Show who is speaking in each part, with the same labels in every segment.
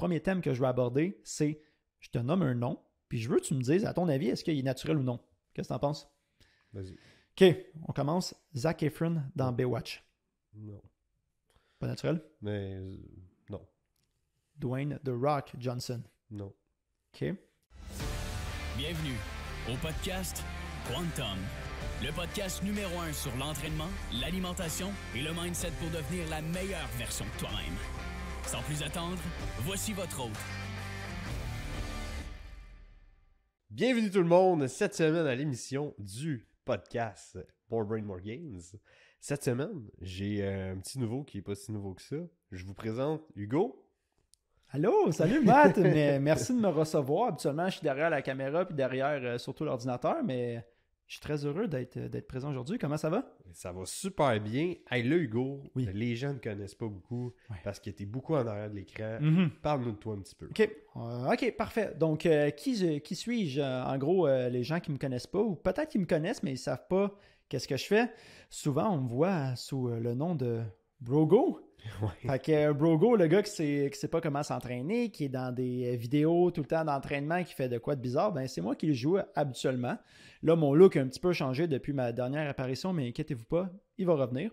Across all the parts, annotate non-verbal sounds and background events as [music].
Speaker 1: premier thème que je veux aborder, c'est je te nomme un nom, puis je veux que tu me dises, à ton avis, est-ce qu'il est naturel ou non? Qu'est-ce que tu en penses? Vas-y. OK, on commence. Zach Efron dans Baywatch. Non. Pas naturel?
Speaker 2: Mais euh, non.
Speaker 1: Dwayne The Rock Johnson. Non. OK.
Speaker 2: Bienvenue au podcast Quantum, le podcast numéro un sur l'entraînement, l'alimentation et le mindset pour devenir la meilleure version de toi-même. Sans plus attendre, voici votre hôte. Bienvenue tout le monde cette semaine à l'émission du podcast More Brain More Games. Cette semaine, j'ai euh, un petit nouveau qui est pas si nouveau que ça. Je vous présente Hugo. Allô, salut Matt, merci
Speaker 1: de me recevoir. Habituellement, je suis derrière la caméra puis derrière euh, surtout l'ordinateur, mais je suis très heureux euh, d'être présent aujourd'hui. Comment ça va?
Speaker 2: Ça va super bien. Hey, là, Hugo, les gens ne connaissent pas beaucoup parce que tu es beaucoup en arrière de l'écran. Mhm. Parle-nous de toi un petit peu.
Speaker 1: OK, euh, ok, parfait. Donc, euh, qui, qui suis-je? En gros, les gens qui ne me connaissent pas ou peut-être qu'ils me connaissent, mais ils ne savent pas qu'est-ce que je fais. Souvent, on me voit sous le nom de Brogo. [laughs] que euh, Brogo, le gars qui ne sait pas comment s'entraîner, qui est dans des euh, vidéos tout le temps d'entraînement, qui fait de quoi de bizarre, ben c'est moi qui le joue habituellement. Là, mon look a un petit peu changé depuis ma dernière apparition, mais inquiétez-vous pas, il va revenir.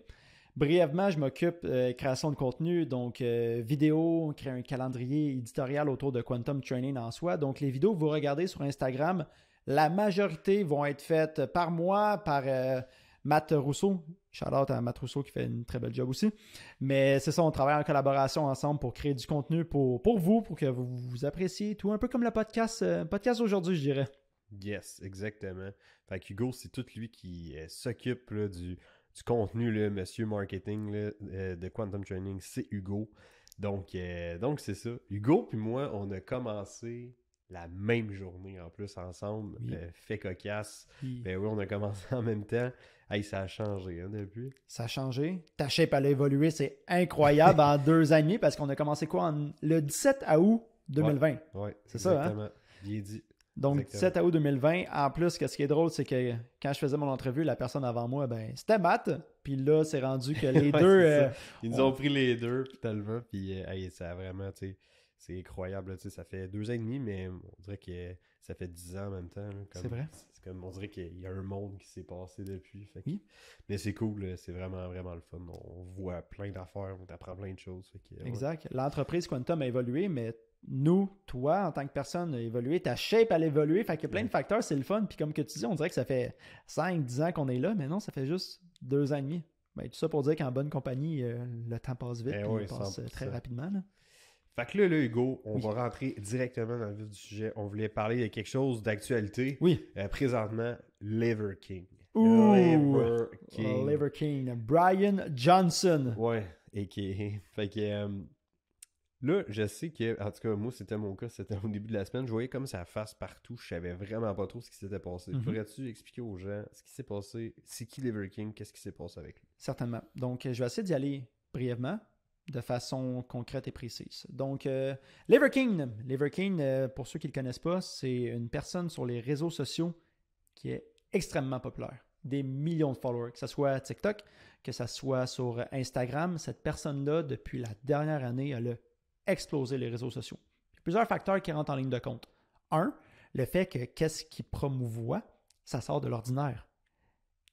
Speaker 1: Brièvement, je m'occupe de euh, création de contenu, donc vidéo, on un calendrier éditorial autour de Quantum Training en soi. Donc les vidéos que vous regardez sur Instagram, la majorité vont être faites par moi, par Matt Rousseau. Shout out à Matt Rousseau qui fait une très belle job aussi. Mais c'est ça, on travaille en collaboration ensemble pour créer du contenu pour, vous, pour que vous, vous appréciez tout, un peu comme le podcast, euh, podcast aujourd'hui, je dirais.
Speaker 2: Yes, exactement. Fait que Hugo, c'est tout lui qui euh, s'occupe du, contenu, le monsieur marketing euh, de Quantum Training, c'est Hugo. Donc, donc c'est ça. Hugo puis moi, on a commencé la même journée en plus ensemble. fait cocasse. Ben oui, on a commencé [laughs] en même temps ça a changé hein, depuis.
Speaker 1: Ça a changé. Ta shape, elle a évolué. C'est incroyable en [laughs] deux ans et demi parce qu'on a commencé quoi le 17 août 2020. Oui. c'est ça. Hein?
Speaker 2: dit. Donc, le 17
Speaker 1: août 2020. En plus, ce qui est drôle, c'est que quand je faisais mon entrevue, la personne avant moi, ben, c'était Matt. Puis là, c'est rendu que [laughs] les deux. Euh, Ils nous ont
Speaker 2: pris les deux, puis tellement. Puis, euh, ça a vraiment, c'est incroyable. ça fait deux ans et demi, mais on dirait que ça fait 10 ans en même temps. C'est vrai. comme on dirait qu'il y a un monde qui s'est passé depuis. Mais c'est cool, c'est vraiment, vraiment le fun. On voit plein d'affaires, on apprend plein de choses. Exact.
Speaker 1: L'entreprise Quantum a évolué, mais nous, toi, en tant que personne, a évolué, ta shape, a évolué. Fait qu'il y a plein de facteurs, c'est le fun. Puis comme que tu dis, on dirait que ça fait 5-10 ans qu'on est là, mais non, ça fait juste deux ans et demi. Ben, tout ça pour dire qu'en bonne compagnie, euh, le temps passe vite, eh passe euh, très rapidement.
Speaker 2: Fait que là, là Hugo, on va rentrer directement dans le vif du sujet. On voulait parler de quelque chose d'actualité. Oui. Euh, présentement, Liver King. Liver
Speaker 1: King. Brian
Speaker 2: Johnson. Ouais, et [laughs] Fait que. Euh, là, je sais que, en tout cas, moi, c'était mon cas, c'était [laughs] au début de la semaine. Je voyais comme ça face partout. Je savais vraiment pas trop ce qui s'était passé. Mhm. Pourrais-tu expliquer aux gens ce qui s'est passé? C'est qui Liver King? Qu'est-ce qui s'est passé avec lui?
Speaker 1: Certainement. Donc, euh, je vais essayer d'y aller brièvement de façon concrète et précise. Donc, euh, Liver King, King euh, pour ceux qui ne le connaissent pas, c'est une personne sur les réseaux sociaux qui est extrêmement populaire. Des millions de followers, que ce soit TikTok, que ce soit sur Instagram. Cette personne-là, depuis la dernière année, elle a explosé les réseaux sociaux. plusieurs facteurs qui rentrent en ligne de compte. Un, le fait que qu'est-ce qu'il promouvoit, ça sort de l'ordinaire.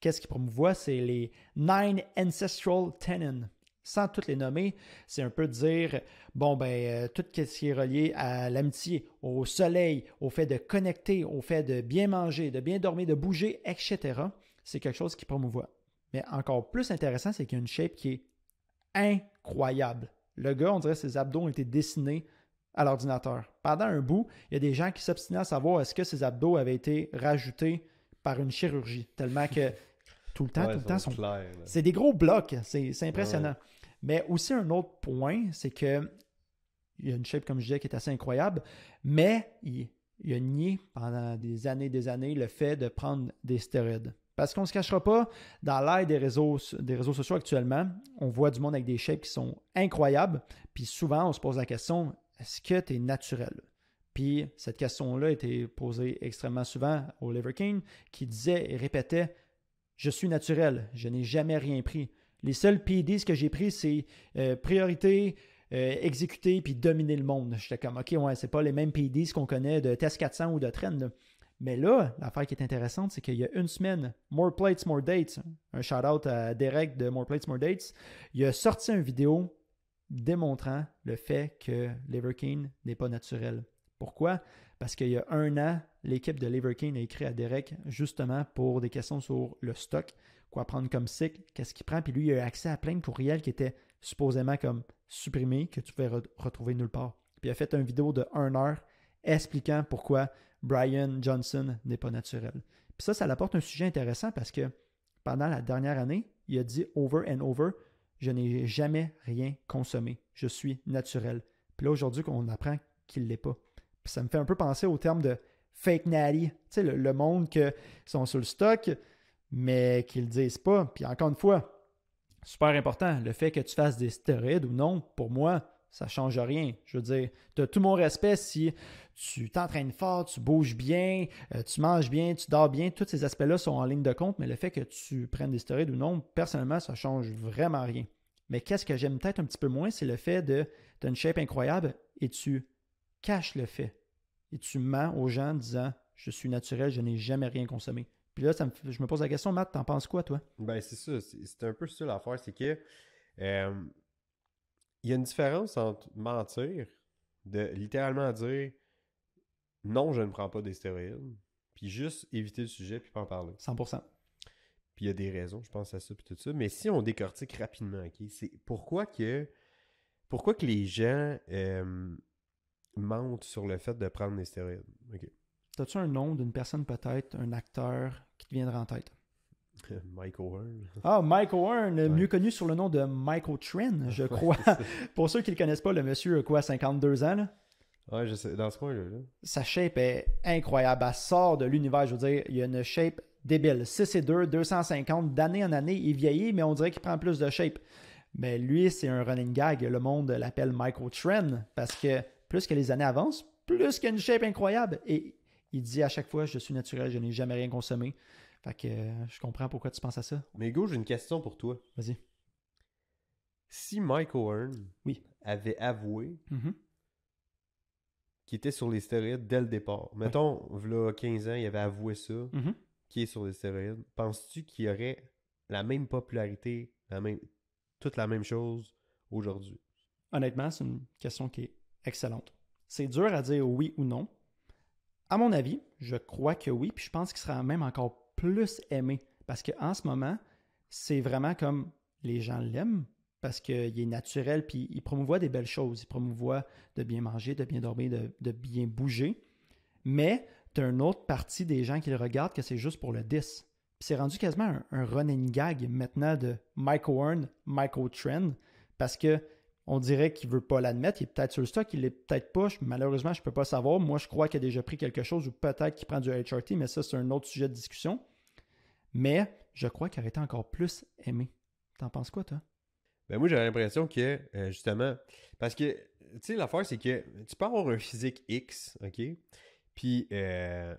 Speaker 1: Qu'est-ce qu'il promouvoit, c'est les Nine Ancestral Tenants sans toutes les nommer, c'est un peu dire, bon, ben, euh, tout ce qui est relié à l'amitié, au soleil, au fait de connecter, au fait de bien manger, de bien dormir, de bouger, etc., c'est quelque chose qui promouvoit. Mais encore plus intéressant, c'est qu'il y a une shape qui est incroyable. Le gars, on dirait que ses abdos ont été dessinés à l'ordinateur. Pendant un bout, il y a des gens qui s'obstinaient à savoir est-ce que ses abdos avaient été rajoutés par une chirurgie, tellement que tout le temps, tout le temps, c'est des gros blocs, c'est impressionnant. Mais aussi un autre point, c'est que y a une shape, comme je disais, qui est assez incroyable, mais il, a nié pendant des années et des années le fait de prendre des stéroïdes. Parce qu'on ne se cachera pas, dans l'air des réseaux, des réseaux sociaux actuellement, on voit du monde avec des shapes qui sont incroyables, puis souvent on se pose la question, est-ce que tu es naturel? Puis cette question-là était posée extrêmement souvent au Liver King, qui disait et répétait, je suis naturel, je n'ai jamais rien pris. Les seuls PDs que j'ai pris, c'est euh, priorité, euh, exécuter, puis dominer le monde. J'étais comme, OK, ouais, c'est pas les mêmes PDs qu'on connaît de Test 400 ou de Trend. Mais là, l'affaire qui est intéressante, c'est qu'il y a une semaine, More Plates, More Dates, un shout-out à Derek de More Plates, More Dates, il a sorti une vidéo démontrant le fait que Leverkin n'est pas naturel. Pourquoi? Parce qu'il y a un an, l'équipe de Leverkin a écrit à Derek justement pour des questions sur le stock, quoi prendre comme cycle, qu'est-ce qu'il prend. Puis lui, il a accès à plein de courriels qui étaient supposément comme supprimés, que tu pouvais retrouver nulle part. Puis il a fait une vidéo de 1 heure expliquant pourquoi Brian Johnson n'est pas naturel. Puis ça, ça l'apporte un sujet intéressant parce que pendant la dernière année, il a dit over and over, je n'ai jamais rien consommé, je suis naturel. Puis là, aujourd'hui, on apprend qu'il ne l'est pas. Puis ça me fait un peu penser au terme de fake natty, tu sais, le, monde qui sont sur le stock, mais qu'ils ne le disent pas. Puis encore une fois, super important, le fait que tu fasses des stéroïdes ou non, pour moi, ça ne change rien. Je veux dire, tu as tout mon respect si tu t'entraînes fort, tu bouges bien, euh, tu manges bien, tu dors bien. Tous ces aspects-là sont en ligne de compte, mais le fait que tu prennes des stéroïdes ou non, personnellement, ça ne change vraiment rien. Mais qu'est-ce que j'aime peut-être un petit peu moins, c'est le fait de tu as une shape incroyable et tu caches le fait. Et tu mens aux gens en disant Je suis naturel, je n'ai jamais rien consommé. Puis là, je me pose la question, Matt, t'en penses quoi, toi?
Speaker 2: Ben, c'est ça. C'est un peu ça l'affaire. C'est que euh, il y a une différence entre mentir, de littéralement dire non, je ne prends pas des stéroïdes, puis juste éviter le sujet puis pas en parler. 100%. Puis il y a des raisons, je pense à ça puis tout ça. Mais si on décortique rapidement, OK, c'est pourquoi que pourquoi que les gens euh, mentent sur le fait de prendre des stéroïdes. OK.
Speaker 1: T'as-tu un nom d'une personne peut-être, un acteur qui te viendra en tête?
Speaker 2: [laughs] Michael O'Hearn. Ah,
Speaker 1: Michael O'Hearn, mieux connu sous le nom de Michael Trin, je crois. [laughs] Pour ceux qui ne le connaissent pas, le monsieur a quoi, 52 ans? Là?
Speaker 2: Ouais, je sais, dans ce coin-là.
Speaker 1: Sa shape est incroyable. Elle sort de l'univers, je veux dire. Il y a une shape débile. 6 2, 250, d'année en année, il vieillit, mais on dirait qu'il prend plus de shape. Mais lui, c'est un running gag. Le monde l'appelle Michael Trin, parce que plus que les années avancent, plus qu'il y a une shape incroyable. Et il dit à chaque fois, je suis naturel, je n'ai jamais rien consommé. Fait que euh, je comprends pourquoi tu penses à ça.
Speaker 2: Mais Hugo, j'ai une question pour toi. Vas-y. Si Mike Owen avait avoué mm-hmm. qu'il était sur les stéroïdes dès le départ, il y a 15 ans, il avait avoué ça, mm-hmm. qu'il est sur les stéroïdes, penses-tu qu'il aurait la même popularité, la même, toute la même chose aujourd'hui?
Speaker 1: Honnêtement, c'est une question qui est excellente. C'est dur à dire oui ou non, à mon avis, je crois que oui, puis je pense qu'il sera même encore plus aimé parce qu'en ce moment, c'est vraiment comme les gens l'aiment parce qu'il est naturel, puis il promouvoit des belles choses. Il promouvoit de bien manger, de bien dormir, de, bien bouger. Mais tu as une autre partie des gens qui le regardent que c'est juste pour le 10. Puis c'est rendu quasiment un, running gag maintenant de Michael Earn, Michael Trend, parce que on dirait qu'il veut pas l'admettre. Il est peut-être sur le stock, il l'est peut-être pas. malheureusement, je peux pas savoir. Moi, je crois qu'il a déjà pris quelque chose ou peut-être qu'il prend du HRT, mais ça, c'est un autre sujet de discussion. Mais je crois qu'il aurait été encore plus aimé. T'en penses quoi, toi?
Speaker 2: Ben moi, j'ai l'impression que, euh, justement, parce que, tu sais, l'affaire, c'est que tu peux avoir un physique X, OK? Puis, euh,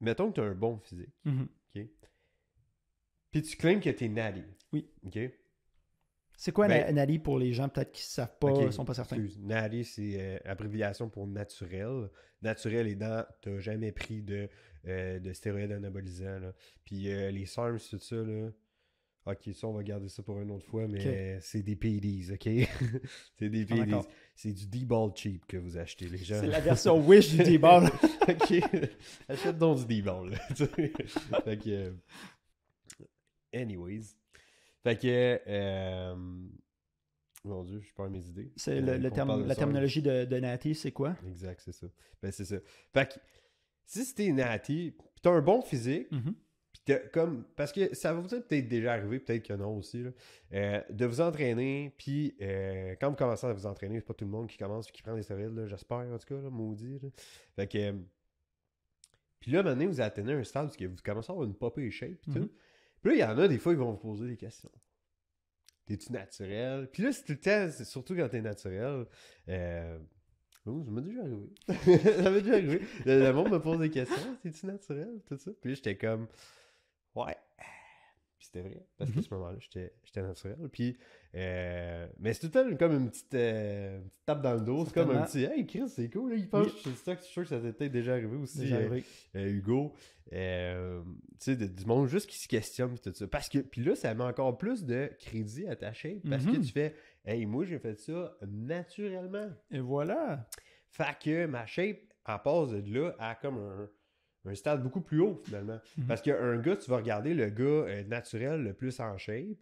Speaker 2: mettons que tu as un bon physique, mm-hmm. OK? Puis tu claimes que tu es Oui. OK?
Speaker 1: C'est quoi ben, Nadi, Nali pour les gens peut-être qui ne savent pas, ne sont pas certains?
Speaker 2: Nadi, c'est euh, abréviation pour naturel. Naturel aidant, tu n'as jamais pris de, euh, de stéroïdes anabolisants. Puis euh, les SARMs, tout ça, là. Ok, ça, on va garder ça pour une autre fois, mais c'est des PDs, ok? c'est des PDs. [laughs] Ah, c'est du D-Ball cheap que vous achetez, les gens. C'est la version Wish du D-Ball. [laughs] ok. Achète donc du D-Ball. [laughs] fait anyways. Fait que. Euh, mon Dieu, je perds mes idées. C'est euh, le, la terminologie
Speaker 1: de, de
Speaker 2: c'est quoi Exact, c'est ça. Ben, c'est ça. Fait que si c'était natif pis t'as un bon physique, mm comme. Parce que ça vous est peut-être déjà arrivé, peut-être que non aussi, là, euh, de vous entraîner, puis euh, quand vous commencez à vous entraîner, c'est pas tout le monde qui commence qui prend des stéroïdes, j'espère en tout cas, là, maudit. Fait que. puis là, maintenant, vous atteignez un stade où vous commencez à avoir une popée shape, pis mm-hmm. tout. Puis là, il y en a des fois ils vont vous poser des questions. T'es-tu naturel? Puis là, c'est tout le temps, surtout quand t'es naturel. Euh... Oh, ça m'a déjà arrivé. [laughs] ça m'a déjà arrivé. Le, monde me pose des questions. T'es-tu naturel? Tout ça. Puis j'étais comme, ouais. Puis c'était vrai, parce que à mhm. ce moment-là, j'étais naturel. Puis, euh, mais c'est tout comme une petite, euh, petite, tape dans le dos. C'est comme un petit Hey Chris, c'est cool. il pense, c'est ça, je suis sûr que ça t'était déjà arrivé aussi, déjà euh, Hugo. tu sais, du monde juste qui se questionne. Puis tout ça. Parce que, puis là, ça met encore plus de crédit attaché. Parce shape, parce que mhm. tu fais Hey, moi, j'ai fait ça naturellement. Et voilà. Fait que ma shape, en passe de là a comme un un stade beaucoup plus haut finalement. Mhm. Parce qu'un gars, tu vas regarder le gars euh, naturel le plus en shape,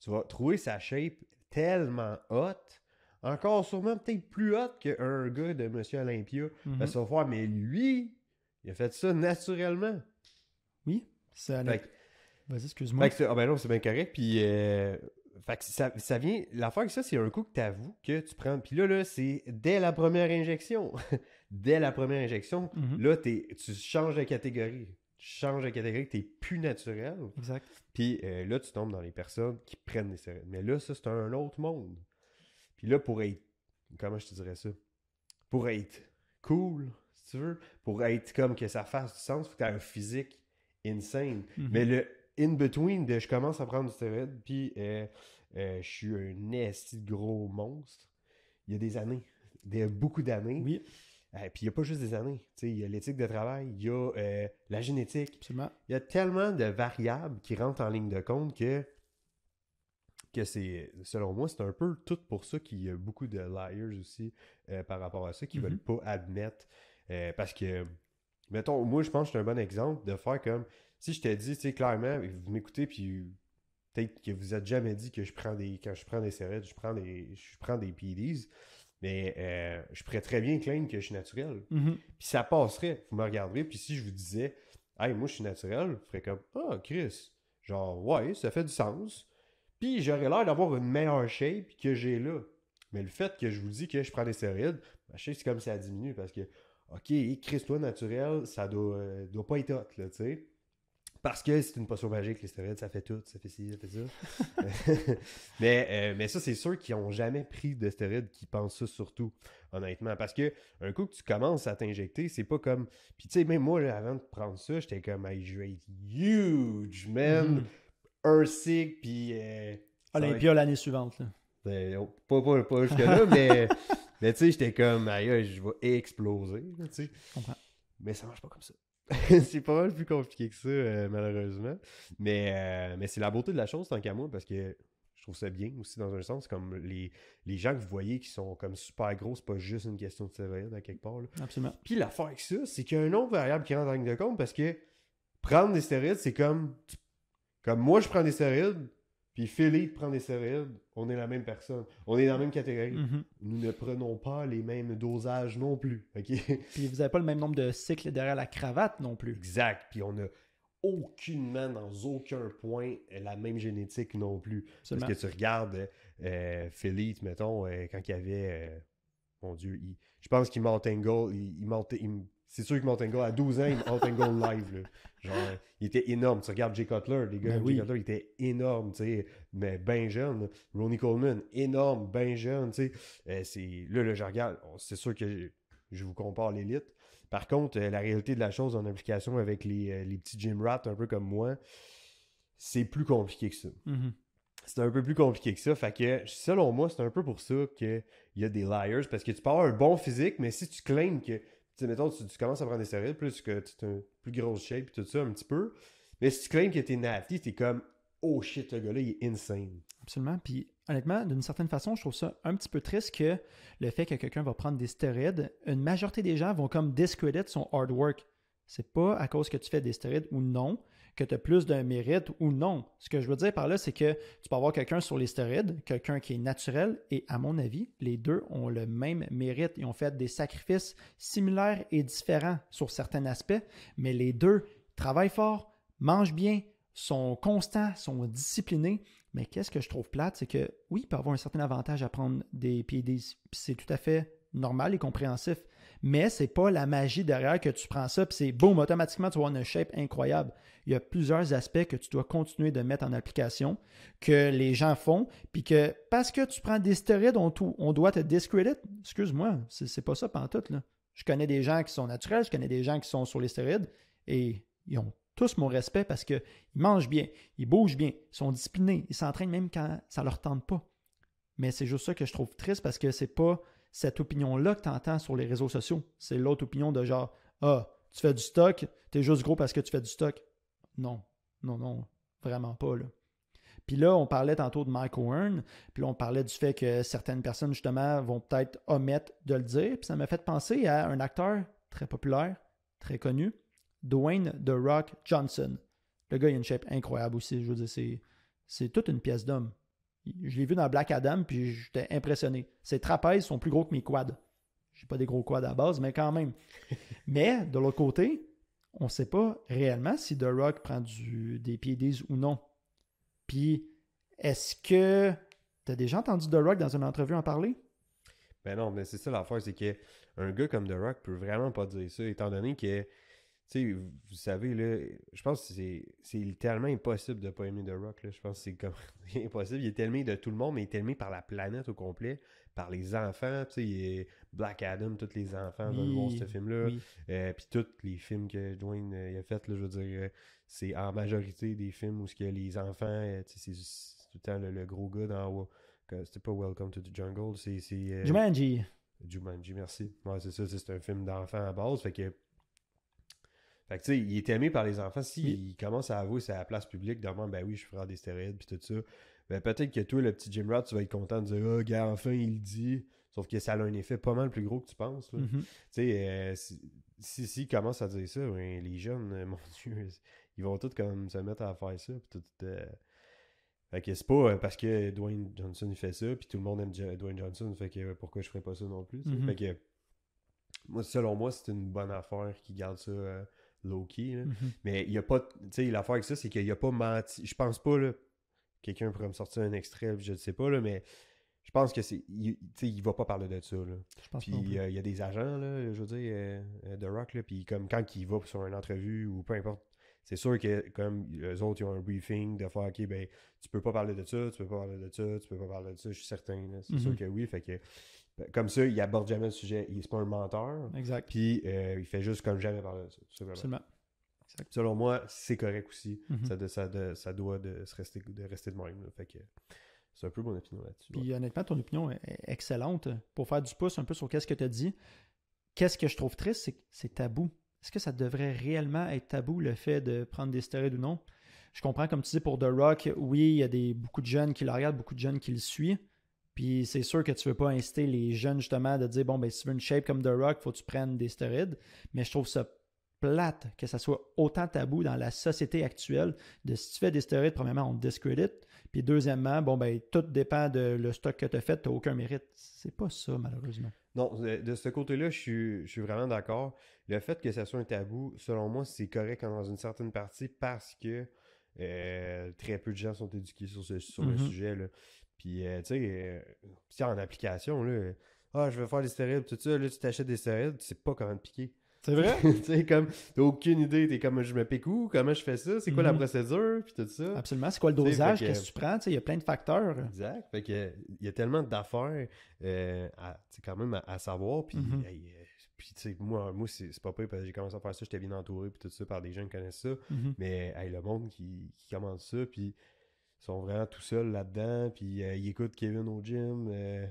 Speaker 2: tu vas trouver sa shape tellement haute, encore sûrement peut-être plus haute qu'un gars de Monsieur Olympia. Mhm. mais lui, il a fait ça naturellement. Oui, ça Vas-y, excuse-moi. Ah ben non, c'est bien correct. Puis euh, fait que ça, ça vient. L'affaire que ça, c'est un coup que tu avoues que tu prends. Puis là, là, c'est dès la première injection. [laughs] dès la première injection, mhm. là, tu changes de catégorie. Tu changes de catégorie, tu es plus naturel. Exact. Puis euh, là, tu tombes dans les personnes qui prennent des céréales. Mais là, ça, c'est un autre monde. Puis là, pour être. Comment je te dirais ça? Pour être cool, si tu veux, pour être comme que ça fasse du sens, faut que tu aies un physique insane. Mhm. Mais le in-between je commence à prendre du stéroïde, puis euh, euh, je suis un esti gros monstre. Il y a des années, des, beaucoup d'années. Oui. Euh, puis il n'y a pas juste des années. Il y a l'éthique de travail, il y a la génétique. Il y a tellement de variables qui rentrent en ligne de compte que, que c'est, selon moi, c'est un peu tout pour ça qu'il y a beaucoup de liars aussi par rapport à ça qui ne veulent mm-hmm. pas admettre. parce que, mettons, moi, je pense que c'est un bon exemple de faire comme si je t'ai dit, tu sais, clairement, vous m'écoutez, puis peut-être que vous n'êtes jamais dit que je prends des. Quand je prends des céréales, je prends des. Je prends des PDs. Mais euh, je pourrais très bien claim que je suis naturel. Mm-hmm. Puis ça passerait. Vous me regarderez. Puis si je vous disais, hey, moi, je suis naturel, vous ferais comme, ah, Chris. Genre, ouais, ça fait du sens. Puis j'aurais l'air d'avoir une meilleure shape que j'ai là. Mais le fait que je vous dis que je prends des ben, je ma que c'est comme ça diminue parce que, OK, Chris, toi, naturel, ça doit, euh, doit pas être hot, tu sais. Parce que c'est une potion magique, les stéroïdes, ça fait tout, ça fait ci, ça fait ça. [laughs] mais, euh, mais ça, c'est ceux qui n'ont jamais pris de stéroïdes qui pensent ça surtout, honnêtement. Parce que un coup que tu commences à t'injecter, c'est pas comme. Puis tu sais, même moi, avant de prendre ça, j'étais comme, I je huge, man. Mm-hmm. puis. Olympia euh, ah, l'année suivante. Là. Ben, oh, pas, pas, jusque-là, [laughs] mais, mais tu sais, j'étais comme, aïe, je vais exploser. mais ça marche pas comme ça. [laughs] c'est pas mal plus compliqué que ça, euh, malheureusement. Mais, euh, mais c'est la beauté de la chose, tant qu'à moi, parce que je trouve ça bien aussi, dans un sens. Comme les, les gens que vous voyez qui sont comme super gros, c'est pas juste une question de sévérité à quelque part. Absolument. Puis l'affaire avec ça, c'est qu'il y a une autre variable qui rentre en ligne de compte parce que prendre des stéroïdes, c'est comme. Comme moi, je prends des stéroïdes, puis Philippe prend les céréales, on est la même personne. On est dans la même catégorie. Mhm. Nous ne prenons pas les mêmes dosages non plus. [laughs] Puis vous n'avez pas le même nombre de cycles derrière la cravate non plus. Exact. Puis on n'a aucunement, dans aucun point, la même génétique non plus. Parce que tu regardes euh, Philippe, mettons, euh, quand il y avait. Euh, mon Dieu, je pense qu'il monte il, il, c'est sûr que Mountain à 12 ans, Mountain [laughs] live, Genre, il était énorme. Tu regardes Jay Cutler, les gars, ben oui. Jay Cutler, il était énorme, tu sais, mais ben jeune. Ronnie Coleman, énorme, ben jeune, tu sais. Euh, là, là, je regarde, c'est sûr que je, vous compare l'élite. Par contre, euh, la réalité de la chose en application avec euh, les, petits gym rats, un peu comme moi, c'est plus compliqué que ça. Mm-hmm. c'est un peu plus compliqué que ça. Fait que, selon moi, c'est un peu pour ça qu'il y a des liars. Parce que tu peux avoir un bon physique, mais si tu claims que sais, mettons, tu, commences à prendre des stéroïdes, plus que tu es une plus grosse shape, et tout ça, un petit peu. Mais si tu claims que t'es tu t'es comme, oh shit, le gars-là, il est insane. Absolument. Puis,
Speaker 1: honnêtement, d'une certaine façon, je trouve ça un petit peu triste que le fait que quelqu'un va prendre des stéroïdes, une majorité des gens vont comme discredit son hard work. C'est pas à cause que tu fais des stéroïdes ou non, que tu as plus d'un mérite ou non. Ce que je veux dire par là, c'est que tu peux avoir quelqu'un sur les quelqu'un qui est naturel, et à mon avis, les deux ont le même mérite. et ont fait des sacrifices similaires et différents sur certains aspects, mais les deux travaillent fort, mangent bien, sont constants, sont disciplinés. Mais qu'est-ce que je trouve plate, c'est que oui, il peut avoir un certain avantage à prendre des pieds c'est tout à fait normal et compréhensif mais c'est pas la magie derrière que tu prends ça, puis c'est boum, automatiquement, tu vois une shape incroyable. Il y a plusieurs aspects que tu dois continuer de mettre en application, que les gens font, puis que parce que tu prends des stéroïdes, on, on doit te discredit. Excuse-moi, c'est pas ça pantoute, là. Je connais des gens qui sont naturels, je connais des gens qui sont sur les stérides et ils ont tous mon respect parce qu'ils mangent bien, ils bougent bien, ils sont disciplinés, ils s'entraînent même quand ça leur tente pas. Mais c'est juste ça que je trouve triste parce que c'est pas cette opinion-là que tu entends sur les réseaux sociaux. C'est l'autre opinion de genre Ah, tu fais du stock, t'es juste gros parce que tu fais du stock. Non, non, non, vraiment pas. Là. Puis là, on parlait tantôt de Michael Warren, puis on parlait du fait que certaines personnes, justement, vont peut-être omettre de le dire. Puis ça m'a fait penser à un acteur très populaire, très connu, Dwayne The Rock Johnson. Le gars, il a une shape incroyable aussi. Je veux dire, c'est toute une pièce d'homme. Je l'ai vu dans Black Adam, puis j'étais impressionné. Ses trapèzes sont plus gros que mes quads. J'ai pas des gros quads à base, mais quand même. [laughs] mais de l'autre côté, on ne sait pas réellement si The Rock prend du, des pieds ou non. Puis, est-ce que tu as déjà entendu The Rock dans une entrevue en parler?
Speaker 2: Ben non, mais c'est ça l'affaire, c'est un gars comme The Rock peut vraiment pas dire ça, étant donné que sais, vous savez, là, je pense que c'est littéralement impossible de ne pas aimer The Rock. Là. Je pense que c'est comme [laughs] impossible. Il est aimé de tout le monde, mais il est aimé par la planète au complet, par les enfants. Tu sais, Black Adam, tous les enfants dans le voir ce film-là. Euh, puis tous les films que Dwayne euh, a fait, je veux dire, euh, c'est en majorité des films où ce que les enfants, tu sais, c'est tout le temps le, gros gars dans... C'était pas Welcome to the Jungle, c'est... Jumanji. Jumanji, merci. Ouais, c'est ça, c'est un film d'enfant à base, fait que fait que tu sais, il est aimé par les enfants. S'il commence à avouer à la place publique, devant ben oui, je ferai des stéroïdes puis tout ça, ben peut-être que toi, le petit Jim Rod tu vas être content de dire Ah, oh, gars, enfin, il le dit. Sauf que ça a un effet pas mal plus gros que tu penses. Mm-hmm. Tu sais, euh, si, si, commence à dire ça, ben, les jeunes, euh, [laughs] mon Dieu, ils vont tous comme se mettre à faire ça. Euh. Fait que c'est pas parce que Dwayne Johnson il fait ça, puis tout le monde aime Dwayne Johnson, fait que pourquoi je ferais pas ça non plus? Mm-hmm. Fait que moi, selon moi, c'est une bonne affaire qui garde ça low-key. Mhm. Mais il n'y a pas. Tu sais, l'affaire avec ça, c'est qu'il n'y a pas menti. Je pense pas, là. Quelqu'un pourrait me sortir un extrait, je ne sais pas, là, mais je pense que c'est. Il, il va pas parler de ça. Là. Je pense puis euh, il y a des agents, là, je veux dire, euh, de rock, là, puis comme quand il va sur une entrevue ou peu importe, c'est sûr que comme les autres, ils ont un briefing de faire OK, ben, tu peux pas parler de ça, tu peux pas parler de ça, tu peux pas parler de ça, je suis certain. C'est mhm. sûr que oui, fait que comme ça, il aborde jamais le sujet. Il n'est pas un menteur. Exact. Puis euh, il fait juste comme jamais parler de ça. Absolument. Selon moi, c'est correct aussi. Mhm. ça, doit de, rester, de rester de même. Fait que c'est un peu mon opinion là-dessus. Puis
Speaker 1: honnêtement, ton opinion est excellente. Pour faire du pouce un peu sur qu'est-ce que tu as dit, qu'est-ce que je trouve triste, c'est que c'est tabou. Est-ce que ça devrait réellement être tabou le fait de prendre des stéroïdes ou non? Je comprends, comme tu dis, pour The Rock, oui, il y a des, beaucoup de jeunes qui le regardent, beaucoup de jeunes qui le suivent. Puis c'est sûr que tu ne veux pas inciter les jeunes justement de dire bon ben si tu veux une shape comme The Rock, faut que tu prennes des stéroïdes. Mais je trouve ça plate que ça soit autant tabou dans la société actuelle de si tu fais des stéroïdes, premièrement, on te discrédite. Puis deuxièmement, bon ben tout dépend de le stock que tu as fait, tu aucun mérite. C'est pas ça, malheureusement.
Speaker 2: Non, de ce côté-là, je suis, je suis vraiment d'accord. Le fait que ça soit un tabou, selon moi, c'est correct dans une certaine partie parce que euh, très peu de gens sont éduqués sur, ce, sur le mm-hmm. sujet. Là. Puis, euh, tu sais, euh, en application, là, ah, je veux faire des stéroïdes, tout ça, là, tu t'achètes des stéroïdes, tu sais pas comment te piquer. C'est vrai? [laughs] tu sais, comme, aucune idée, es comme, je me pique où, comment je fais ça, c'est quoi la mhm. procédure, puis tout ça. Absolument, c'est quoi le dosage, qu'est-ce que tu
Speaker 1: prends, tu sais, il y a plein de facteurs.
Speaker 2: Exact, fait que, il y a tellement d'affaires, euh, quand même, à, savoir, puis, mhm. puis tu sais, moi, moi c'est pas pire parce que j'ai commencé à faire ça, j'étais bien entouré, puis tout ça, par des gens qui connaissent ça, mhm. mais, le monde qui, qui commence ça, puis sont vraiment tout seuls là-dedans, puis il euh, ils écoutent Kevin au gym. Euh,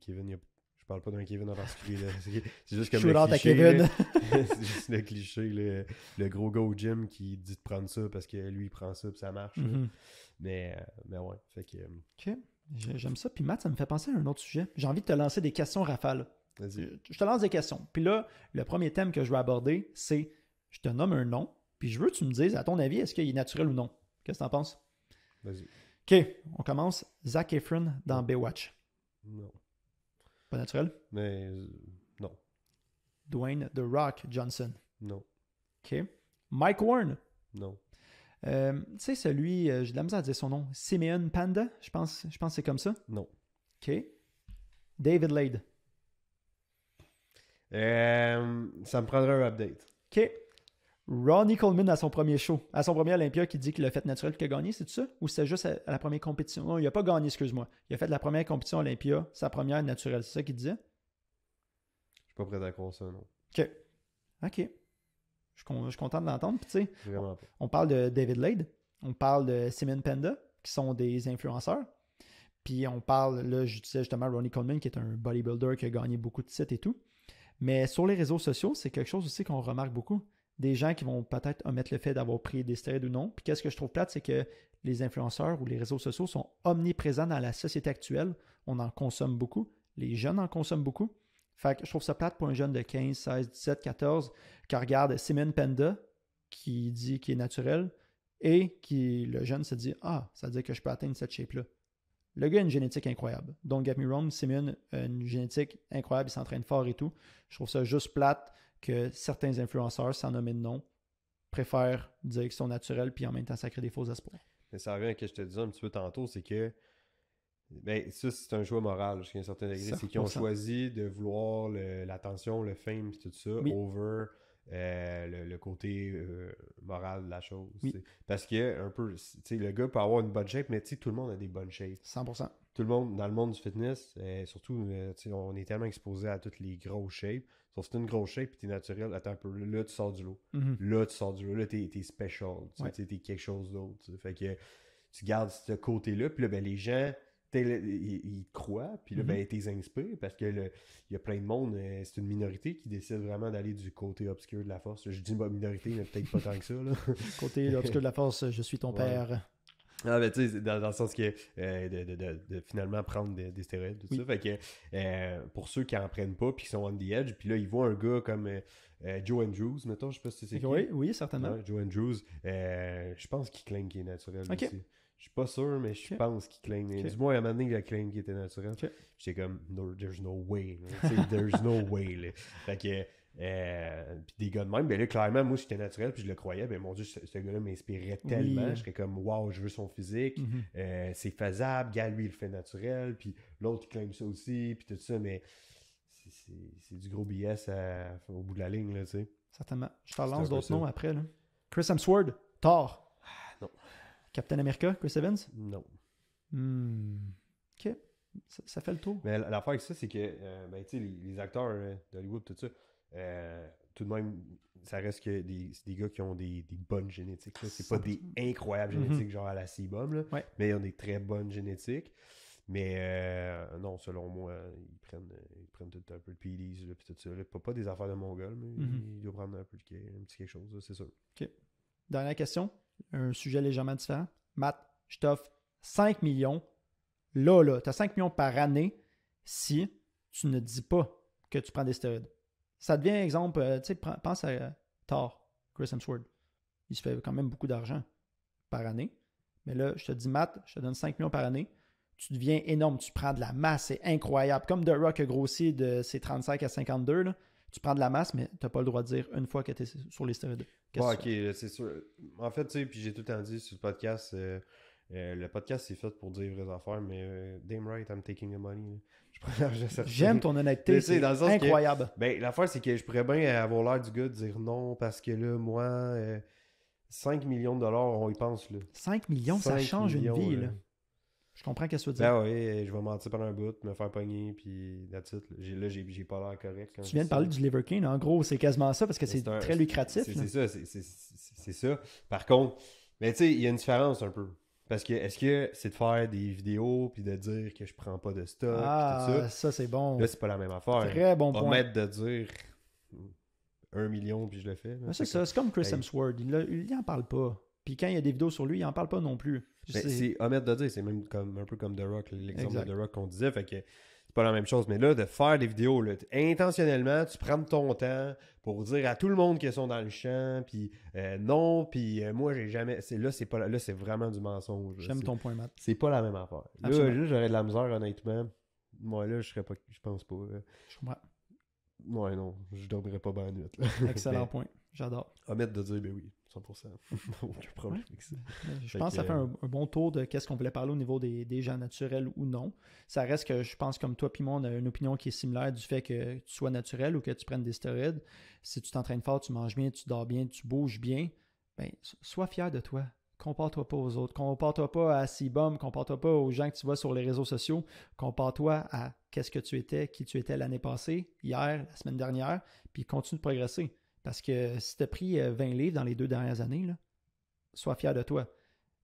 Speaker 2: Kevin, je parle pas d'un Kevin en particulier. C'est juste comme le cliché. [laughs] [laughs] c'est juste le cliché, le, gros gars au gym qui dit de prendre ça parce que lui, il prend ça, puis ça marche. Mm-hmm. mais, euh, mais ouais, fait que... OK, j'aime
Speaker 1: ça. Puis Matt, ça me fait penser à un autre sujet. J'ai envie de te lancer des questions rafales.
Speaker 2: Je te
Speaker 1: lance des questions. Puis là, le premier thème que je veux aborder, c'est je te nomme un nom, puis je veux que tu me dises, à ton avis, est-ce qu'il est naturel ou non? Qu'est-ce que tu en penses? Vas-y. OK, on commence. Zach Efron dans Baywatch. Non. Pas naturel?
Speaker 2: Mais euh, non.
Speaker 1: Dwayne The Rock Johnson. Non. OK. Mike Warren. Non. Euh, tu sais, celui, euh, j'ai de la misère à dire son nom, Simeon Panda, je pense, je pense que c'est comme ça. Non. OK. David Lade.
Speaker 2: Euh, ça me prendrait un update.
Speaker 1: OK. Ronnie Coleman à son premier show, à son premier Olympia, qui dit qu'il a fait naturel qu'il a gagné, c'est ça? Ou c'est juste à la première compétition? Non, il n'a pas gagné, excuse-moi. Il a fait la première compétition Olympia, sa première naturelle, c'est ça qu'il disait?
Speaker 2: Je suis pas prêt croire ça, non.
Speaker 1: OK. OK. Je, suis content de l'entendre. tu sais, on, parle de David Lade, on parle de Simon Panda, qui sont des influenceurs. Puis on parle, là, je disais justement Ronnie Coleman, qui est un bodybuilder qui a gagné beaucoup de sites et tout. Mais sur les réseaux sociaux, c'est quelque chose aussi qu'on remarque beaucoup des gens qui vont peut-être omettre le fait d'avoir pris des stéroïdes ou non. Puis qu'est-ce que je trouve plate, c'est que les influenceurs ou les réseaux sociaux sont omniprésents dans la société actuelle. On en consomme beaucoup. Les jeunes en consomment beaucoup. Fait que je trouve ça plate pour un jeune de 15, 16, 17, 14 qui regarde Simon Penda qui dit qu'il est naturel et qui le jeune se dit Ah, ça veut dire que je peux atteindre cette shape-là. Le gars a une génétique incroyable. Don't get me wrong, Simon a une génétique incroyable, il s'entraîne fort et tout. Je trouve ça juste plate que certains influenceurs, sans nommer de nom, préfèrent dire qu'ils sont naturels puis en même temps ça crée des faux espoirs.
Speaker 2: Mais ça revient à ce que je te disais un petit peu tantôt, c'est que ben, ça, c'est un choix moral jusqu'à un certain degré. C'est qu'ils ont choisi de vouloir l'attention, le, fame tout ça over euh, le, côté euh, moral de la chose. Parce que un peu, le gars peut avoir une bonne shape, mais tout le monde a des bonnes shapes. 100%. Tout le monde, dans le monde du fitness, euh, surtout, on est tellement exposé à toutes les grosses shapes Sauf si t'es une grosse shape et t'es naturel, attends un peu, là tu sors du lot. Mhm. Là tu sors du lot, là t'es es special, tu es t'es quelque chose d'autre. Fait que tu gardes ce côté-là, puis là, ben, les gens, ils, croient, puis là, mhm. ben, t'es inspiré parce que il y a plein de monde, euh, c'est une minorité qui décide vraiment d'aller du côté obscur de la force. Je dis minorité, mais peut-être pas tant que ça. côté obscur de la force, je suis ton [laughs] père. Ah, ben, tu sais, dans, le sens que euh, de, de, de, finalement prendre des, des stéroïdes, tout ça. Fait que euh, pour ceux qui en prennent pas puis qui sont on the edge, puis là, ils voient un gars comme euh, Joe Andrews, mettons, je sais pas si c'est Oui, qui. oui, certainement. Joe Andrews, je pense qu'il claim qu'il est naturel aussi. Je suis pas sûr, mais je pense qu'il claim. Du moins, à un moment donné, il a claim qu'il était naturel. J'étais comme, there's no way. there's no way. Fait que euh, puis des gars de même, ben là, clairement, moi, c'était naturel, puis je le croyais, mais ben mon Dieu, ce, gars-là m'inspirait tellement. Je serais comme, waouh, je veux son physique, mhm. euh, c'est faisable, gars, lui, il le fait naturel, puis l'autre, il clame ça aussi, puis tout ça, mais c'est du gros BS au bout de la ligne, là, tu sais.
Speaker 1: Certainement. Je te lance d'autres noms après, là. Chris Hemsworth, Thor. Ah, non. Captain America, Chris Evans? Non. Hum. OK.
Speaker 2: Ça, fait le tour. Mais l'affaire avec ça, c'est que, euh, ben, tu sais, les, les, acteurs hein, d'Hollywood, tout ça, euh, tout de même, ça reste que des, des gars qui ont des, bonnes génétiques. C'est pas des incroyables mm-hmm. génétiques genre à la c ouais. mais ils ont des très bonnes génétiques. Mais euh, non, selon moi, ils prennent, tout un peu de PDs, e tout ça. Pas, pas, des affaires de Mongol, mais mm-hmm. ils doivent prendre un peu de un petit quelque chose, c'est sûr. OK.
Speaker 1: Dernière question, un sujet légèrement différent. Matt, je t'offre 5 millions. Là, là, tu as 5 millions par année si tu ne dis pas que tu prends des stéroïdes. Ça devient exemple, euh, tu sais, pense à euh, Thor, Chris Hemsworth. Il se fait quand même beaucoup d'argent par année. Mais là, je te dis, Matt, je te donne 5 millions par année. Tu deviens énorme, tu prends de la masse, c'est incroyable. Comme The Rock a grossi de ses 35 à 52, tu prends de la masse, mais tu n'as pas le droit de dire une fois que tu es sur les stéroïdes.
Speaker 2: c'est sûr. En fait, tu sais, puis j'ai tout le temps dit sur le podcast, euh, le podcast, c'est fait pour dire les affaires, mais euh, right, I'm taking the money. [laughs] J'aime ton honnêteté. C'est incroyable. Que, ben, l'affaire, c'est que je pourrais bien avoir l'air du gars de dire non parce que là, moi, 5 euh, millions de dollars, on y pense. Là. 5 millions, ça change une vie. Là.
Speaker 1: Je comprends qu'elle soit dire. Ben
Speaker 2: oui, je vais mentir pendant un bout, me faire pogner, puis la Là, j'ai pas l'air correct. tu viens de parler du Liver
Speaker 1: en gros, c'est quasiment ça parce que c'est très lucratif. C'est
Speaker 2: ça, c'est ça. Par contre, mais tu sais, il y a une différence un peu. Parce que est-ce que c'est de faire des vidéos puis de dire que je prends pas de stock ah, ça? c'est bon. Là, c'est pas la même affaire. Très bon Omettre de dire un million puis je le fais. c'est comme Chris
Speaker 1: Hemsworth. Il, n'en en parle pas. Puis quand il y a des vidéos sur lui, il n'en parle pas non plus. Ben, c'est
Speaker 2: omettre de dire. C'est même comme un peu comme The Rock, l'exemple de The Rock qu'on disait. Fait que c'est pas la même chose. Mais là, de faire des vidéos, là, intentionnellement, tu prends ton temps pour dire à tout le monde qu'ils sont dans le champ, puis euh, non, puis euh, moi, j'ai jamais. Là, c'est pas là, c'est vraiment du mensonge. J'aime ton point, Matt. C'est pas la même affaire. Là, j'aurais de la misère, honnêtement. Moi, là, je serais pas. Je pense pas. Moi, Je comprends. Ouais, non, je dormirais pas bien nuit. Excellent [laughs] point. J'adore. Omettre de dire, ben oui. [laughs] Je pense que ça fait euh,
Speaker 1: un, bon tour de qu'est-ce qu'on voulait parler au niveau des, gens naturels ou non. Ça reste que je pense comme toi, Pimon, on a une opinion qui est similaire du fait que tu sois naturel ou que tu prennes des stéroïdes. Si tu t'entraînes fort, tu manges bien, tu dors bien, tu bouges bien, ben, sois fier de toi. Compare-toi pas aux autres. Compare-toi pas à Sibum. Compare-toi pas aux gens que tu vois sur les réseaux sociaux. Compare-toi à qu'est-ce que tu étais, qui tu étais l'année passée, hier, la semaine dernière, puis continue de progresser parce que si tu as pris 20 euh, livres dans les deux dernières années, sois fier de toi.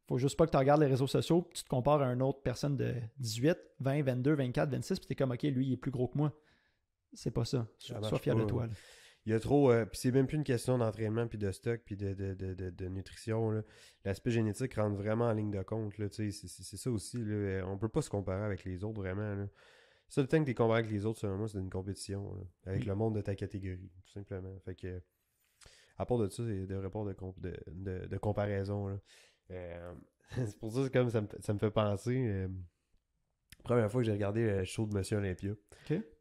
Speaker 1: Faut juste pas que tu regardes les réseaux sociaux, tu te compares à une autre personne de 18, 20, 22, 24, 26, puis t'es comme, OK, lui, il est plus gros que moi. C'est pas ça. sois fier de toi.
Speaker 2: Il y a trop. Euh, puis c'est même plus une question d'entraînement, puis de stock, puis de, de, de, de nutrition. L'aspect génétique rentre vraiment en ligne de compte. C'est ça aussi. On euh, On peut pas se comparer avec les autres vraiment. Ça, le temps que tu compares avec les autres, selon moi, c'est une compétition. avec le monde de ta catégorie, tout simplement. Fait que, à part de ça, c'est de rapport de, de, comparaison. Euh, [laughs] c'est pour ça que ça me, fait penser. Euh, première fois que j'ai regardé le show de Monsieur Olympia.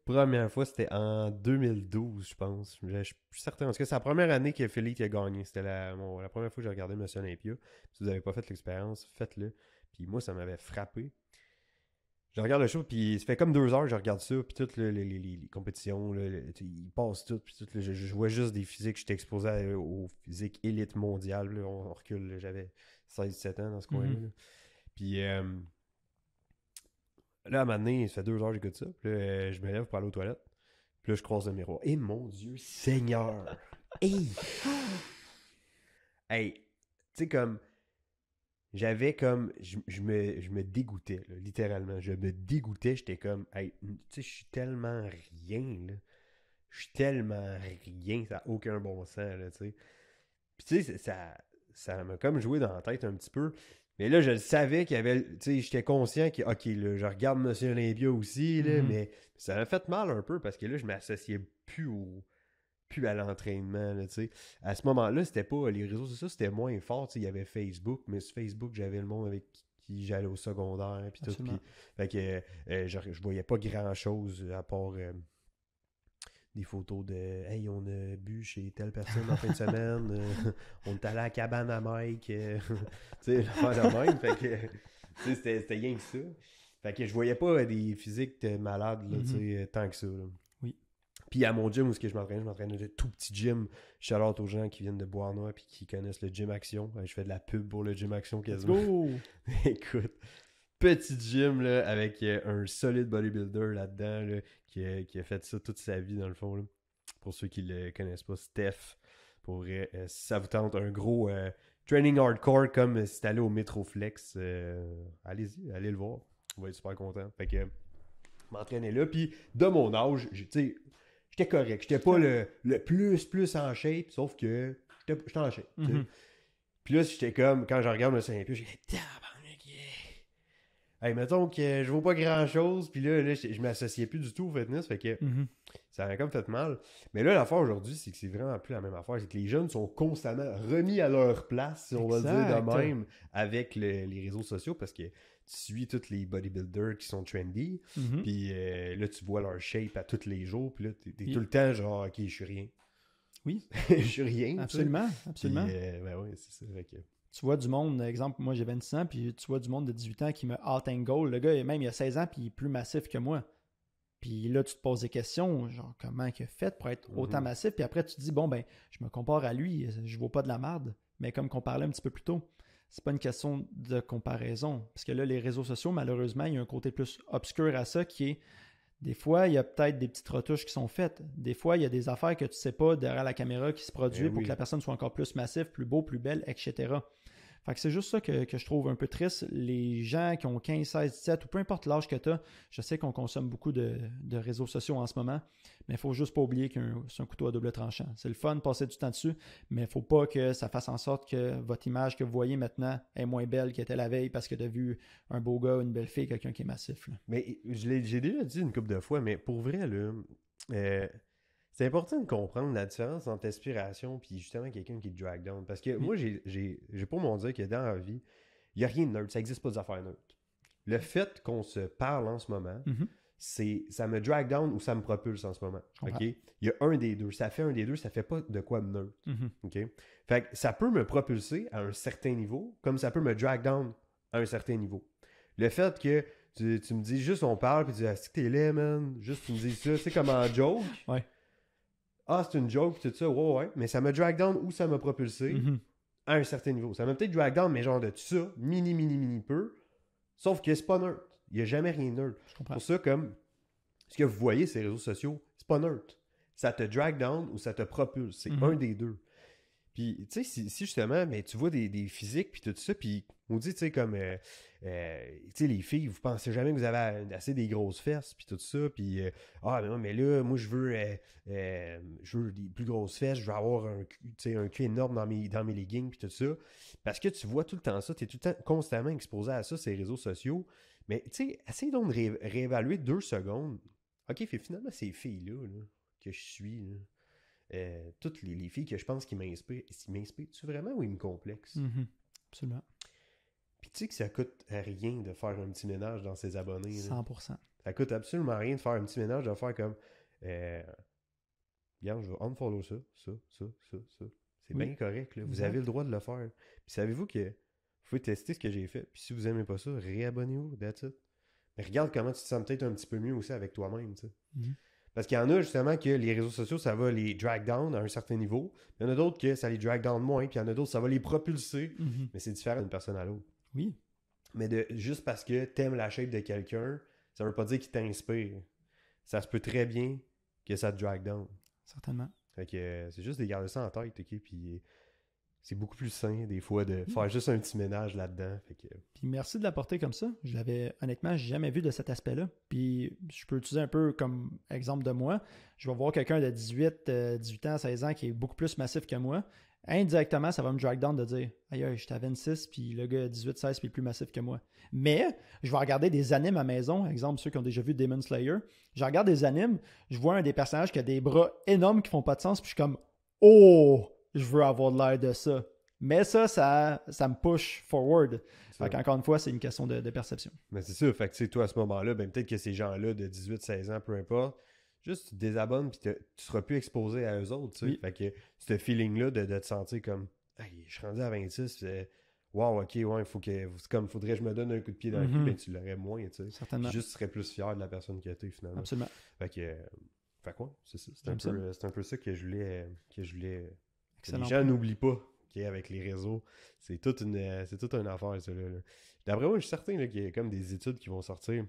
Speaker 2: Première fois, c'était en 2012, je pense. Je, suis certain. Parce que c'est la première année que Philippe a gagné. C'était la, la première fois que j'ai regardé Monsieur Olympia. Si vous n'avez pas fait l'expérience, faites-le. Puis moi, ça m'avait frappé. Je regarde le show, puis ça fait comme deux heures que je regarde ça, puis toutes les, compétitions, ils passent toutes, puis tout, je, vois juste des physiques, j'étais exposé aux physiques élites mondiales, on, recule, j'avais 16-17 ans dans ce coin-là. Mhm. Puis euh, là, à un moment donné, ça fait deux heures que j'écoute ça, puis euh, je me lève pour aller aux toilettes, puis là, je croise le miroir. Et eh, mon Dieu Seigneur! [laughs] hey! Hey! Tu sais, comme j'avais comme je, me, je me dégoûtais littéralement je me dégoûtais j'étais comme hey, tu sais je suis tellement rien là je suis tellement rien ça n'a aucun bon sens là tu sais puis tu sais ça ça m'a comme joué dans la tête un petit peu mais là je le savais qu'il y avait tu sais j'étais conscient que ok là je regarde Monsieur Olympia aussi là mm-hmm. mais ça m'a fait mal un peu parce que là je m'associais plus au plus à l'entraînement. À ce moment-là, c'était pas les réseaux ça, c'était moins fort. Il y avait Facebook, mais sur Facebook, j'avais le monde avec qui j'allais au secondaire. Puis tout. fait que euh, je, voyais pas grand-chose à part. Euh, des photos de Hey, on a bu chez telle personne en fin de [laughs] semaine, euh, on est allé à la cabane à Mike, [laughs] tu sais, fait que c'était rien que ça. Fait que je voyais pas des physiques malades là, mm-hmm. tant que ça. Puis à mon gym où ce que je m'entraîne, je m'entraîne dans un tout petit gym. Je aux gens qui viennent de Bois-Noir puis qui connaissent le gym Action. Euh, je fais de la pub pour le gym Action quasiment. Go! [laughs] Écoute, petit gym avec euh, un solide bodybuilder là-dedans qui, a, fait ça toute sa vie dans le fond. Pour ceux qui ne le connaissent pas, Steph. pourrait euh, ça vous tente un gros training hardcore comme si allé au Metroflex, allez-y, allez le voir. On va être super content. Fait que m'entraîner là. Puis de mon âge, tu sais j'étais correct. J'étais pas le, le, plus, plus en shape, sauf que j'étais en shape. Mm-hmm. Puis là, j'étais comme, quand je regarde le saint j'étais « j'ai Hey, mettons que je vaux pas grand chose, puis là, je, m'associais plus du tout au fitness, fait que mm-hmm. ça avait comme fait mal. Mais là, l'affaire aujourd'hui, c'est que c'est vraiment plus la même affaire. C'est que les jeunes sont constamment remis à leur place, si on va dire de même, avec les réseaux sociaux, parce que tu suis tous les bodybuilders qui sont trendy, mhm. puis euh, là, tu vois leur shape à tous les jours, puis là, t'es tout le temps genre, OK, je suis rien. Oui. [laughs] je suis rien. Absolument, absolument. Euh, ben oui, c'est vrai que... Tu vois du
Speaker 1: monde, exemple, moi j'ai 26 ans, puis tu vois du monde de 18 ans qui me and goal ». Le gars, même il a 16 ans, puis il est plus massif que moi. Puis là, tu te poses des questions, genre comment il a fait pour être mhm. autant massif. Puis après, tu te dis, bon, ben, je me compare à lui, je ne vaux pas de la merde. Mais comme qu'on parlait un petit peu plus tôt, c'est pas une question de comparaison. Parce que là, les réseaux sociaux, malheureusement, il y a un côté plus obscur à ça qui est des fois, il y a peut-être des petites retouches qui sont faites. Des fois, il y a des affaires que tu sais pas derrière la caméra qui se produisent eh pour que la personne soit encore plus massive, plus beau, plus belle, etc c'est juste ça que, je trouve un peu triste. Les gens qui ont 15, 16, 17 ou peu importe l'âge que tu as, je sais qu'on consomme beaucoup de, réseaux sociaux en ce moment, mais il faut juste pas oublier que c'est un couteau à double tranchant. C'est le fun de passer du temps dessus, mais il faut pas que ça fasse en sorte que votre image que vous voyez maintenant est moins belle qu'elle était la veille parce que tu as vu un beau gars, une belle fille, quelqu'un qui est massif.
Speaker 2: Mais j'ai déjà dit une couple de fois, mais pour vrai, là, euh, c'est important de comprendre la différence entre inspiration puis justement quelqu'un qui te drag down. Parce que mm. moi, j'ai pour mon dire que dans la vie, il n'y a rien de neutre. Ça n'existe pas des affaires neutres. Le fait qu'on se parle en ce moment, mm-hmm. c'est ça me drag down ou ça me propulse en ce moment. OK? Il y a un des deux. Ça fait un des deux, ça fait pas de quoi me neutre. Mm-hmm. OK? Fait ça peut me propulser à un certain niveau, comme ça peut me drag down à un certain niveau. Le fait que tu, me dis juste on parle, puis tu dis, ah, tu man, juste tu me dis ça, c'est comme un [laughs] « joke. Ouais ah, c'est une joke, tout ça, ouais, ouais. Mais ça m'a drag down ou ça m'a propulsé mhm. à un certain niveau. Ça m'a peut-être drag down, mais genre de tout ça, mini, mini, mini peu. Sauf que c'est pas neutre. Il n'y a jamais rien de neutre. Pour ça, comme ce que vous voyez ces réseaux sociaux, c'est pas neutre. Ça te drag down ou ça te propulse. C'est mhm. un des deux. Puis, tu sais, si, justement, mais tu vois des, des physiques, puis tout ça, puis on dit, tu sais, comme, euh, euh, tu sais, les filles, vous pensez jamais que vous avez assez des grosses fesses, puis tout ça, puis, euh, ah, mais non, mais là, moi, je veux, je veux des plus grosses fesses, je veux avoir un, un cul énorme dans mes, dans mes leggings, puis tout ça. Parce que tu vois tout le temps ça, tu es tout le temps constamment exposé à ça, ces réseaux sociaux. Mais, tu sais, essaye donc de réévaluer deux secondes. OK, fait, finalement, ces filles-là, là, que je suis, là, euh, toutes les, filles que je pense qui m'inspirent, qui minspirent vraiment ou ils me complexent? Mm-hmm. Absolument. Puis tu sais que ça coûte rien de faire un petit ménage dans ses abonnés. 100%. Ça Ça coûte absolument rien de faire un petit ménage, de faire comme... Euh, je vais unfollow ça, ça, ça, ça, ça. C'est bien correct, Vous avez le droit de le faire. Puis savez-vous que vous pouvez tester ce que j'ai fait. Puis si vous aimez pas ça, réabonnez-vous, that's it. Mais regarde comment tu te sens peut-être un petit peu mieux aussi avec toi-même, tu sais. Mm-hmm. Parce qu'il y en a justement que les réseaux sociaux, ça va les drag down à un certain niveau. Il y en a d'autres que ça les drag down moins, puis il y en a d'autres, ça va les propulser. Mhm. Mais c'est différent d'une personne à l'autre. Oui. Mais juste parce que t'aimes la shape de quelqu'un, ça veut pas dire qu'il t'inspire. Ça se peut très bien que ça te drag down. Certainement. Fait que euh, c'est juste de garder ça en tête, ok? Puis c'est beaucoup plus sain des fois de faire hmm. juste un petit ménage là-dedans.
Speaker 1: Puis merci de l'apporter comme ça. Je l'avais honnêtement jamais vu de cet aspect-là. Puis je peux utiliser un peu comme exemple de moi. Je vais voir quelqu'un de 18, 18 euh, ans, 16 ans qui est beaucoup plus massif que moi. Indirectement, ça va me drag down de dire Aïe, j'étais à 26, puis le gars 18, 16, puis plus massif que moi. Mais je vais regarder des animes à maison, exemple ceux qui ont déjà vu Demon Slayer. Je regarde des animes, je vois un des personnages qui a des bras énormes qui font pas de sens, puis je suis comme Oh! je veux avoir de l'air de ça. Mais ça, ça, ça me push forward. Fait Encore une fois, c'est une question de, perception. Mais c'est
Speaker 2: sûr. Fait que, toi, à ce moment-là, ben, peut-être que ces gens-là de 18-16 ans, peu importe, juste tu désabonnes puis tu seras plus exposé à eux autres. Fait que ce feeling-là de, de, te sentir comme je suis rendu à 26, Wow, ok, ouais, faut que. Comme faudrait que je me donne un coup de pied dans le cul, mhm. ben, tu l'aurais moins, tu sais. Certainement. Juste serais plus fier de la personne que es finalement. Absolument. Fait que. Euh, fait quoi? C'est un, euh, un, peu ça que je voulais, que je voulais euh, les gens n'oublient pas qu'avec avec les réseaux. C'est toute une, euh, c'est toute affaire, ça. D'après moi, je suis certain qu'il y a comme des études qui vont sortir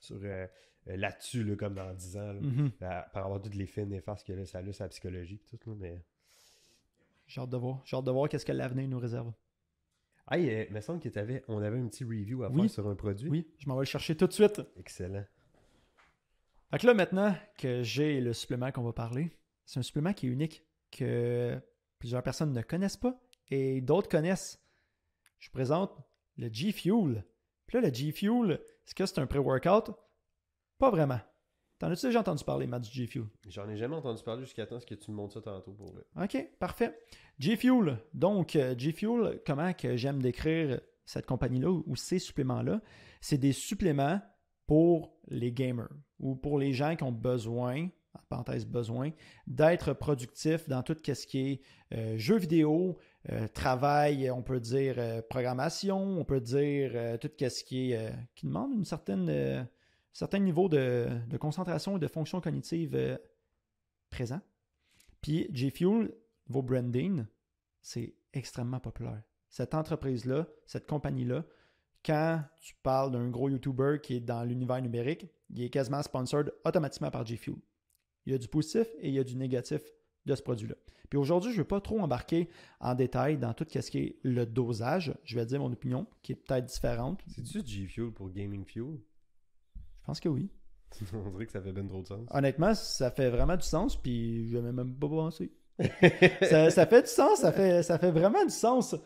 Speaker 2: sur euh, euh, là-dessus, comme dans 10 ans, mm-hmm. par rapport à toutes les faits néfastes que là, ça a sa psychologie, tout, là, mais...
Speaker 1: J'ai hâte de voir. J'ai hâte de voir ce que l'avenir nous réserve.
Speaker 2: Ah, il, me semble qu'on avait un petit review à faire sur un produit. Oui, je m'en vais le chercher tout de suite. Excellent.
Speaker 1: Fait là, maintenant que j'ai le supplément qu'on va parler, c'est un supplément qui est unique que plusieurs personnes ne connaissent pas et d'autres connaissent. Je vous présente le G Fuel. Puis là, le G Fuel, est-ce que c'est un pré-workout? Pas vraiment. T'en as-tu déjà entendu parler, Matt, du G Fuel?
Speaker 2: J'en ai jamais entendu parler jusqu'à temps que tu me montres ça tantôt pour
Speaker 1: OK, parfait. G Fuel. Donc, euh, G Fuel, comment que j'aime décrire cette compagnie-là ou ces suppléments-là? C'est des suppléments pour les gamers ou pour les gens qui ont besoin en parenthèse besoin, d'être productif dans tout ce qui est euh, jeux vidéo, euh, travail, on peut dire euh, programmation, on peut dire tout ce qui est qui demande une certaine, un certain niveau de, concentration et de fonctions cognitive présent. Puis G-Fuel, vos branding, c'est extrêmement populaire. Cette entreprise-là, cette compagnie-là, quand tu parles d'un gros YouTuber qui est dans l'univers numérique, il est quasiment sponsored automatiquement par G-Fuel. Il y a du positif et il y a du négatif de ce produit-là. Puis aujourd'hui, je ne vais pas trop embarquer en détail dans tout ce qui est le dosage. Je vais dire mon opinion, qui est peut-être différente.
Speaker 2: C'est-tu G Fuel pour Gaming Fuel? Je pense que oui. [laughs] On dirait que ça fait bien trop de sens.
Speaker 1: Honnêtement, ça fait vraiment du sens, puis je n'avais même pas pensé. [laughs] ça, fait du sens, ça fait, ça fait vraiment du sens.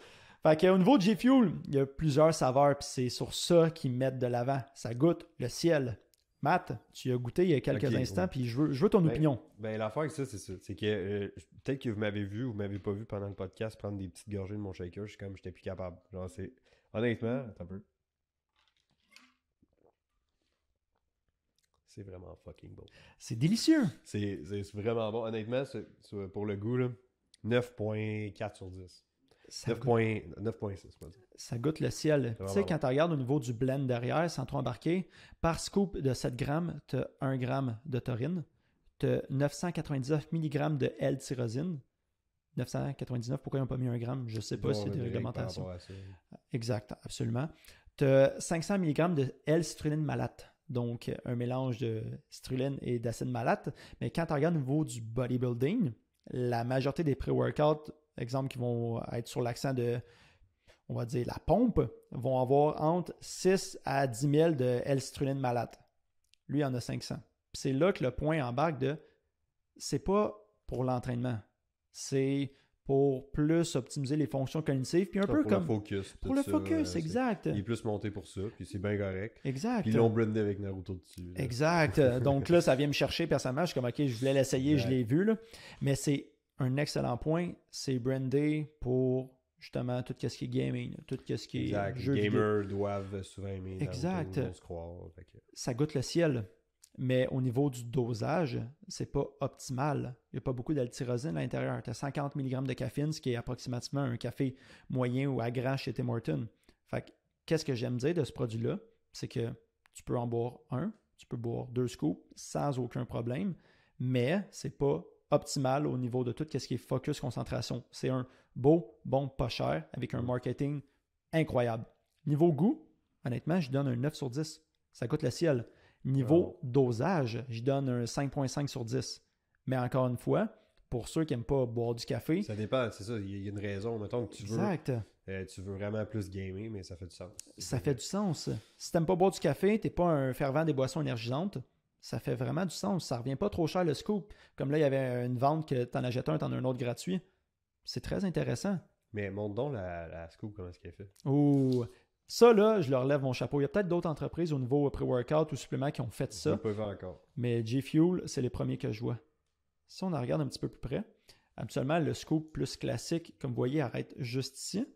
Speaker 1: Fait qu'au niveau de G Fuel, il y a plusieurs saveurs, puis c'est sur ça qu'ils mettent de l'avant. Ça goûte le ciel, Matt, tu as goûté il y a quelques instants, puis je veux, ton ben, opinion.
Speaker 2: Ben, l'affaire avec ça, c'est ça. C'est que euh, peut-être que vous m'avez vu ou vous m'avez pas vu pendant le podcast prendre des petites gorgées de mon shaker. Je suis comme, j'étais plus capable. Genre, c'est. Honnêtement, un peu. C'est vraiment fucking bon. C'est délicieux. C'est vraiment bon. Honnêtement, pour le goût, 9.4 sur 10. 9.6.
Speaker 1: Ça goûte le ciel. Tu sais, quand tu regardes au niveau du blend derrière, sans trop embarquer, par scoop de 7 grammes, tu as 1 gramme de taurine, tu as 999 mg de L-tyrosine. 999, pourquoi ils n'ont pas mis 1 gramme Je ne sais pas, c'est des réglementations. Exact, absolument. Tu as 500 mg de L-citrulline malate. Donc, un mélange de citrulline et d'acide malate. Mais quand tu regardes au niveau du bodybuilding, la majorité des pré-workouts exemple, qui vont être sur l'accent de, on va dire, la pompe, vont avoir entre 6 à 10 000 de L-citrulline malade. Lui, il en a 500. C'est là que le point embarque de c'est pas pour l'entraînement, c'est pour plus optimiser les fonctions cognitives, puis un peu pour Le focus, pour le focus, exact. il
Speaker 2: est plus monté pour ça, puis c'est bien correct. Exact. Puis ils l'ont avec Naruto dessus.
Speaker 1: Exact. [laughs] Donc là, ça vient me chercher personnellement, je suis comme, ok, je voulais l'essayer, je l'ai vu, là. mais c'est un excellent point, c'est brandé pour justement tout ce qui est gaming, tout ce qui est exact. gamers
Speaker 2: doivent souvent aimer exact.
Speaker 1: Ça goûte le ciel. Mais au niveau du dosage, c'est pas optimal. Il n'y a pas beaucoup d'altyrosine à l'intérieur. Tu as 50 mg de caféine, ce qui est approximativement un café moyen ou à chez Tim Horton. Fait qu'est-ce que j'aime dire de ce produit-là? C'est que tu peux en boire un, tu peux boire deux scoops sans aucun problème, mais c'est pas Optimal au niveau de tout ce qui est focus, concentration. C'est un beau, bon, pas cher avec un marketing incroyable. Niveau goût, honnêtement, je donne un 9 sur 10. Ça coûte le ciel. Niveau dosage, je donne un 5.5 sur 10. Mais encore une fois, pour ceux qui n'aiment pas boire du café.
Speaker 2: Ça dépend, c'est ça. Il y a une raison. Mettons que euh, tu veux. vraiment plus gamer, mais ça fait du sens.
Speaker 1: Ça fait du sens. Si tu n'aimes pas boire du café, t'es pas un fervent des boissons énergisantes, ça fait vraiment du sens. Ça revient pas trop cher le scoop. Comme là, il y avait une vente que tu en achètes un, tu en as un autre gratuit. C'est très intéressant.
Speaker 2: Mais montre donc la, scoop, comment est-ce qu'elle fait.
Speaker 1: Ouh. Ça, là, je leur lève mon chapeau. Il y a peut-être d'autres entreprises au niveau pré-workout ou supplément qui ont fait ça. On peut voir encore. Mais G-Fuel, c'est les premiers que je vois. Si on en regarde un petit peu plus près, absolument le scoop plus classique, comme vous voyez, arrête juste ici.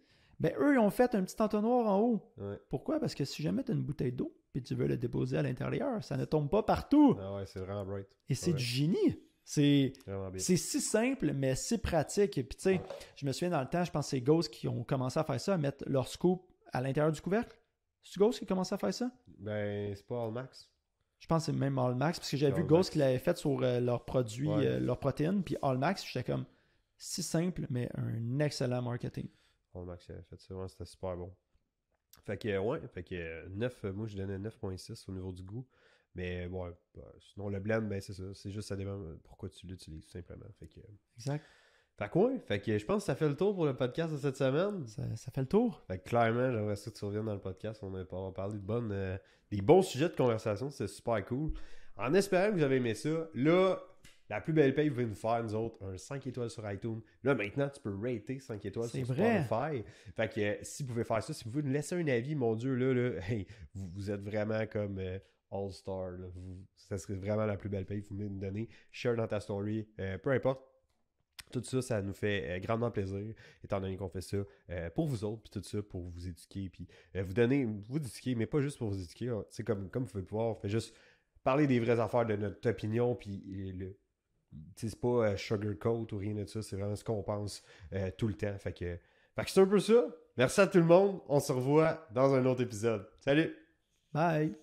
Speaker 1: Ben, eux, ils ont fait un petit entonnoir en haut. Pourquoi? Parce que si jamais tu une bouteille d'eau, puis tu veux le déposer à l'intérieur. Ça ne tombe pas partout.
Speaker 2: Ah ouais, c'est vraiment bright.
Speaker 1: Et c'est du génie. C'est si simple, mais si pratique. Et puis, tu sais, je me souviens dans le temps, je pense que c'est Ghost qui ont commencé à faire ça, à mettre leur scoop à l'intérieur du couvercle. C'est Ghost qui a commencé à faire ça?
Speaker 2: Ben, c'est pas Allmax
Speaker 1: Je pense que c'est même Allmax parce que j'avais vu Ghost qui l'avait fait sur euh, leurs produits, euh, leurs protéines, puis Allmax j'étais comme, si simple, mais un excellent marketing.
Speaker 2: Allmax Max avait fait ça, c'était super bon. Fait que, ouais, fait que 9, euh, moi je donnais 9.6 au niveau du goût. Mais bon, bah, sinon le blend, ben c'est ça. C'est juste ça dépend euh, pourquoi tu l'utilises, tout simplement. Fait que, exact. Fait quoi fait que je pense que ça fait le tour pour le podcast de cette semaine. Ça, fait le tour. Fait clairement, j'aimerais ça que tu reviennes dans le podcast. On va parler de bonnes, euh, des bons sujets de conversation. C'est super cool. En espérant que vous avez aimé ça. Là, la plus belle paye, vous pouvez nous faire, nous autres, un 5 étoiles sur iTunes. Là, maintenant, tu peux rater 5 étoiles sur vrai. Spotify. Fait que euh, si vous pouvez faire ça, si vous pouvez nous laisser un avis, mon Dieu, là, là [laughs] vous, êtes vraiment comme euh, All-Star. Ça serait vraiment la plus belle paye vous pouvez nous donner. Share dans ta story, euh, peu importe. Tout ça, ça nous fait grandement plaisir, étant donné qu'on fait ça pour vous autres, puis tout ça pour vous éduquer, puis vous donner, vous éduquer, mais pas juste pour vous éduquer. Hein. C'est comme, comme vous pouvez le voir, fait juste parler des vraies affaires, de notre opinion, puis le, c'est pas euh, sugarcoat ou rien de ça, c'est vraiment ce qu'on pense euh, tout le temps. Fait que, fait que c'est un peu ça. Merci à tout le monde. On se revoit dans un autre épisode. Salut! Bye!